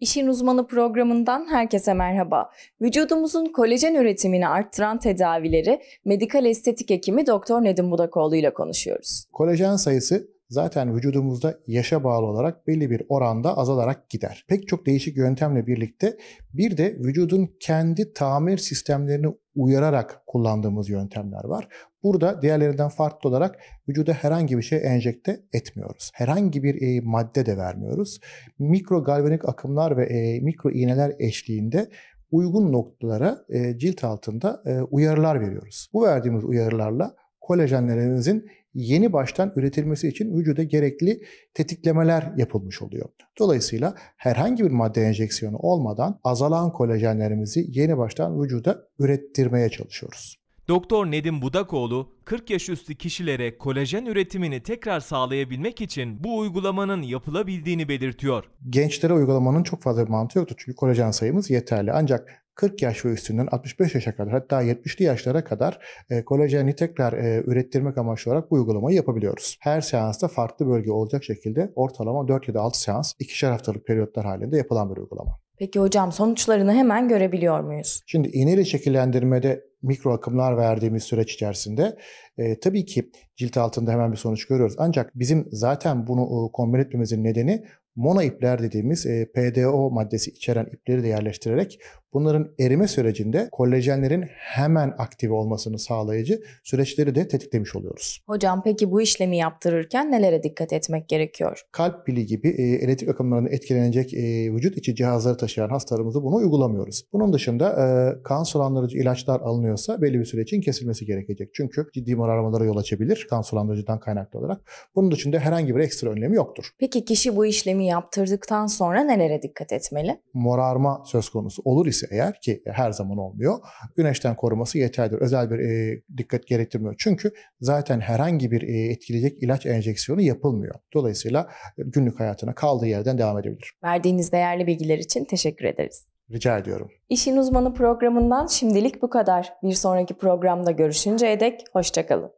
İşin Uzmanı programından herkese merhaba. Vücudumuzun kolajen üretimini arttıran tedavileri medikal estetik hekimi Doktor Nedim Budakoğlu ile konuşuyoruz. Kolajen sayısı zaten vücudumuzda yaşa bağlı olarak belli bir oranda azalarak gider. Pek çok değişik yöntemle birlikte bir de vücudun kendi tamir sistemlerini uyararak kullandığımız yöntemler var. Burada diğerlerinden farklı olarak vücuda herhangi bir şey enjekte etmiyoruz. Herhangi bir e, madde de vermiyoruz. Mikro galvanik akımlar ve e, mikro iğneler eşliğinde uygun noktalara e, cilt altında e, uyarılar veriyoruz. Bu verdiğimiz uyarılarla kolajenlerinizin yeni baştan üretilmesi için vücuda gerekli tetiklemeler yapılmış oluyor. Dolayısıyla herhangi bir madde enjeksiyonu olmadan azalan kolajenlerimizi yeni baştan vücuda ürettirmeye çalışıyoruz. Doktor Nedim Budakoğlu 40 yaş üstü kişilere kolajen üretimini tekrar sağlayabilmek için bu uygulamanın yapılabildiğini belirtiyor. Gençlere uygulamanın çok fazla bir mantığı yoktu çünkü kolajen sayımız yeterli. Ancak 40 yaş ve üstünden 65 yaşa kadar hatta 70'li yaşlara kadar e, kolajeni tekrar e, ürettirmek amaçlı olarak bu uygulamayı yapabiliyoruz. Her seansta farklı bölge olacak şekilde ortalama 4 ya da 6 seans ikişer haftalık periyotlar halinde yapılan bir uygulama. Peki hocam sonuçlarını hemen görebiliyor muyuz? Şimdi iğneyle şekillendirmede mikro akımlar verdiğimiz süreç içerisinde e, tabii ki cilt altında hemen bir sonuç görüyoruz. Ancak bizim zaten bunu e, kombin etmemizin nedeni mono ipler dediğimiz e, PDO maddesi içeren ipleri de yerleştirerek Bunların erime sürecinde kolajenlerin hemen aktive olmasını sağlayıcı süreçleri de tetiklemiş oluyoruz. Hocam peki bu işlemi yaptırırken nelere dikkat etmek gerekiyor? Kalp pili gibi e, elektrik akımlarını etkilenecek e, vücut içi cihazları taşıyan hastalarımızı bunu uygulamıyoruz. Bunun dışında e, kan sulandırıcı ilaçlar alınıyorsa belli bir süre için kesilmesi gerekecek. Çünkü ciddi morarmalara yol açabilir kan sulandırıcıdan kaynaklı olarak. Bunun dışında herhangi bir ekstra önlemi yoktur. Peki kişi bu işlemi yaptırdıktan sonra nelere dikkat etmeli? Morarma söz konusu olur ise ise eğer ki her zaman olmuyor, güneşten koruması yeterlidir. Özel bir e, dikkat gerektirmiyor. Çünkü zaten herhangi bir e, etkileyecek ilaç enjeksiyonu yapılmıyor. Dolayısıyla e, günlük hayatına kaldığı yerden devam edebilir. Verdiğiniz değerli bilgiler için teşekkür ederiz. Rica ediyorum. İşin Uzmanı programından şimdilik bu kadar. Bir sonraki programda görüşünceye dek hoşçakalın.